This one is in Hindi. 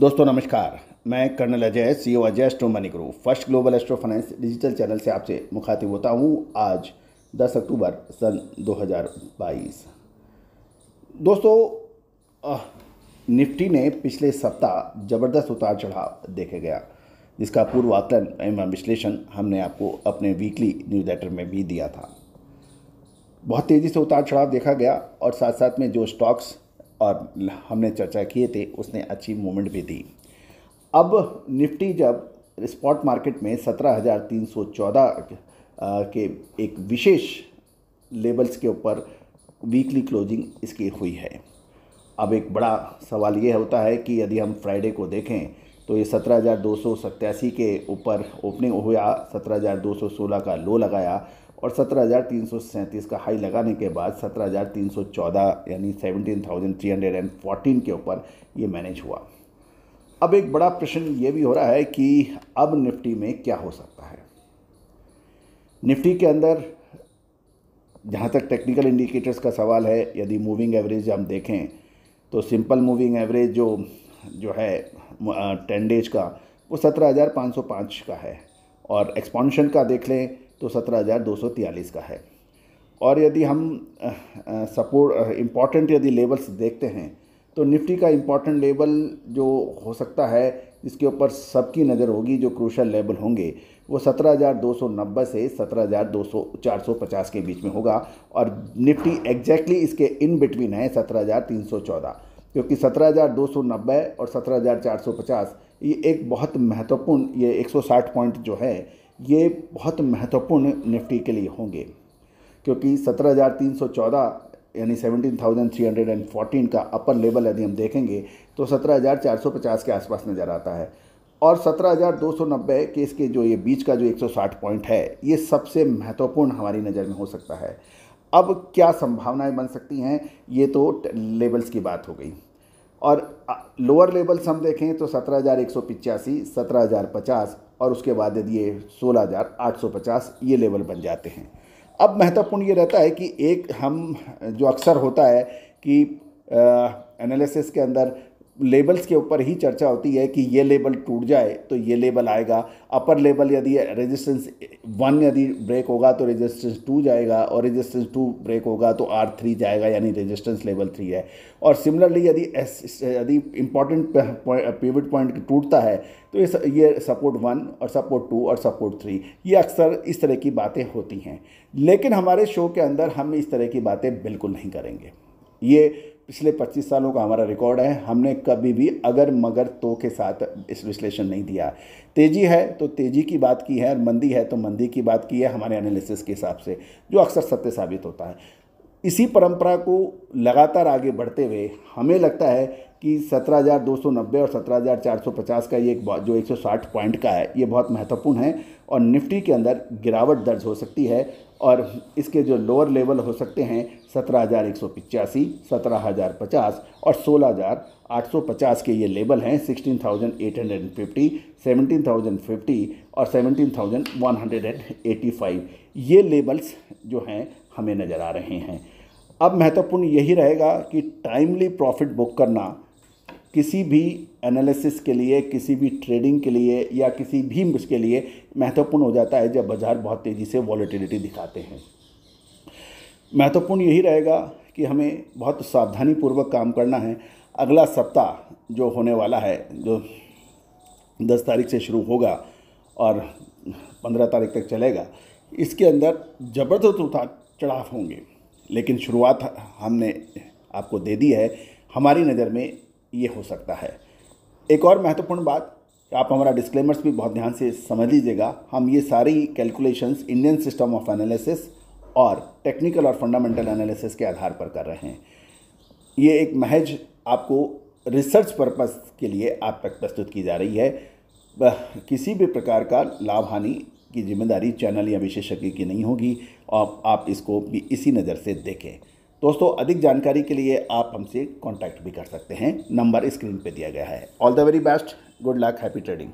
दोस्तों नमस्कार मैं colonel Ajay C O e Ajay astro money group first global astro finance digital channel से आपसे मुखातिब होता हूँ आज 10 अक्टूबर सन 2022 दोस्तों निफ्टी ने पिछले सप्ताह जबरदस्त उतार चढ़ाव देखे गया जिसका पूर्व आकलन एवं विश्लेषण हमने आपको अपने वीकली न्यूज लेटर में भी दिया था बहुत तेज़ी से उतार चढ़ाव देखा गया और साथ साथ में जो स्टॉक्स और हमने चर्चा किए थे उसने अच्छी मूवमेंट भी दी अब निफ्टी जब स्पॉट मार्केट में 17,314 के एक विशेष लेवल्स के ऊपर वीकली क्लोजिंग इसकी हुई है अब एक बड़ा सवाल ये होता है कि यदि हम फ्राइडे को देखें तो ये सत्रह हज़ार दो सौ के ऊपर ओपनिंग हुआ सत्रह हज़ार दो सौ सोलह का लो लगाया और सत्रह हज़ार तीन सौ सैंतीस का हाई लगाने के बाद सत्रह हज़ार तीन सौ चौदह यानी seventeen thousand three hundred and के ऊपर ये मैनेज हुआ अब एक बड़ा प्रश्न ये भी हो रहा है कि अब निफ्टी में क्या हो सकता है निफ्टी के अंदर जहाँ तक टेक्निकल इंडिकेटर्स का सवाल है यदि मूविंग एवरेज हम देखें तो सिंपल मूविंग एवरेज जो जो है टेन डेज का वो सत्रह हज़ार पाँच सौ पाँच का है और एक्सपॉन्शन का देख लें तो सत्रह हज़ार दो सौ तियालीस का है और यदि हम सपोर्ट इम्पॉर्टेंट यदि लेवल्स देखते हैं तो निफ्टी का इम्पॉर्टेंट लेवल जो हो सकता है जिसके ऊपर सबकी नज़र होगी जो क्रूशल लेवल होंगे वो 17,290 से 17,200 450 के बीच में होगा और निफ्टी एग्जैक्टली exactly इसके इन बिटवीन है 17,314 क्योंकि 17,290 और 17,450 ये एक बहुत महत्वपूर्ण ये 160 पॉइंट जो है ये बहुत महत्वपूर्ण निफ्टी के लिए होंगे क्योंकि 17,314 यानी 17,314 का अपर लेवल यदि हम देखेंगे तो 17,450 के आसपास नज़र आता है और 17,290 के इसके जो ये बीच का जो 160 पॉइंट है ये सबसे महत्वपूर्ण हमारी नज़र में हो सकता है अब क्या संभावनाएं बन सकती हैं ये तो लेवल्स की बात हो गई और लोअर लेवल्स हम देखें तो सत्रह हज़ार एक सौ पिचासी सत्रह हज़ार पचास और उसके बाद यदि ये सोलह हज़ार आठ सौ पचास ये लेवल बन जाते हैं अब महत्वपूर्ण ये रहता है कि एक हम जो अक्सर होता है कि एनालिसिस के अंदर लेबल्स के ऊपर ही चर्चा होती है कि ये लेबल टूट जाए तो ये लेबल आएगा अपर लेबल यदि रेजिस्टेंस वन यदि ब्रेक होगा तो रेजिस्टेंस टू जाएगा और रेजिस्टेंस टू ब्रेक होगा तो आर थ्री जाएगा यानी रेजिस्टेंस लेवल थ्री है और सिमिलरली यदि यदि इंपॉर्टेंट पेविट पॉइंट टूटता है तो ये ये सपोर्ट वन और सपोर्ट टू और सपोर्ट थ्री ये अक्सर इस तरह की बातें होती हैं लेकिन हमारे शो के अंदर हम इस तरह की बातें बिल्कुल नहीं करेंगे ये पिछले 25 सालों का हमारा रिकॉर्ड है हमने कभी भी अगर मगर तो के साथ इस विश्लेषण नहीं दिया तेज़ी है तो तेज़ी की बात की है और मंदी है तो मंदी की बात की है हमारे एनालिसिस के हिसाब से जो अक्सर सत्य साबित होता है इसी परंपरा को लगातार आगे बढ़ते हुए हमें लगता है कि 17,290 और 17,450 का ये जो 160 पॉइंट का है ये बहुत महत्वपूर्ण है और निफ्टी के अंदर गिरावट दर्ज हो सकती है और इसके जो लोअर लेवल हो सकते हैं सत्रह हज़ार एक सौ पिचासी सत्रह हज़ार पचास और सोलह हज़ार आठ सौ पचास के ये लेवल हैं sixteen thousand eight hundred and fifty seventeen thousand fifty और seventeen thousand one hundred and eighty five ये लेवल्स जो हैं हमें नज़र आ रहे हैं अब महत्वपूर्ण यही रहेगा कि टाइमली प्रॉफिट बुक करना किसी भी एनालिसिस के लिए किसी भी ट्रेडिंग के लिए या किसी भी उसके लिए महत्वपूर्ण हो जाता है जब बाज़ार बहुत तेज़ी से वॉलीटिलिटी दिखाते हैं महत्वपूर्ण यही रहेगा कि हमें बहुत सावधानी पूर्वक काम करना है अगला सप्ताह जो होने वाला है जो दस तारीख से शुरू होगा और पंद्रह तारीख तक चलेगा इसके अंदर ज़बरदस्त उतार चढ़ाव होंगे लेकिन शुरुआत हमने आपको दे दी है हमारी नज़र में ये हो सकता है एक और महत्वपूर्ण बात आप हमारा डिस्क्लेमर्स भी बहुत ध्यान से समझ लीजिएगा हम ये सारी calculations Indian system of analysis और टेक्निकल और फंडामेंटल एनालिसिस के आधार पर कर रहे हैं ये एक महज आपको रिसर्च पर्पस के लिए आप तक प्रस्तुत की जा रही है किसी भी प्रकार का लाभ हानि की जिम्मेदारी चैनल या विशेषज्ञ की नहीं होगी और आप इसको भी इसी नज़र से देखें दोस्तों अधिक जानकारी के लिए आप हमसे कॉन्टैक्ट भी कर सकते हैं नंबर स्क्रीन पे दिया गया है all the very best good luck happy trading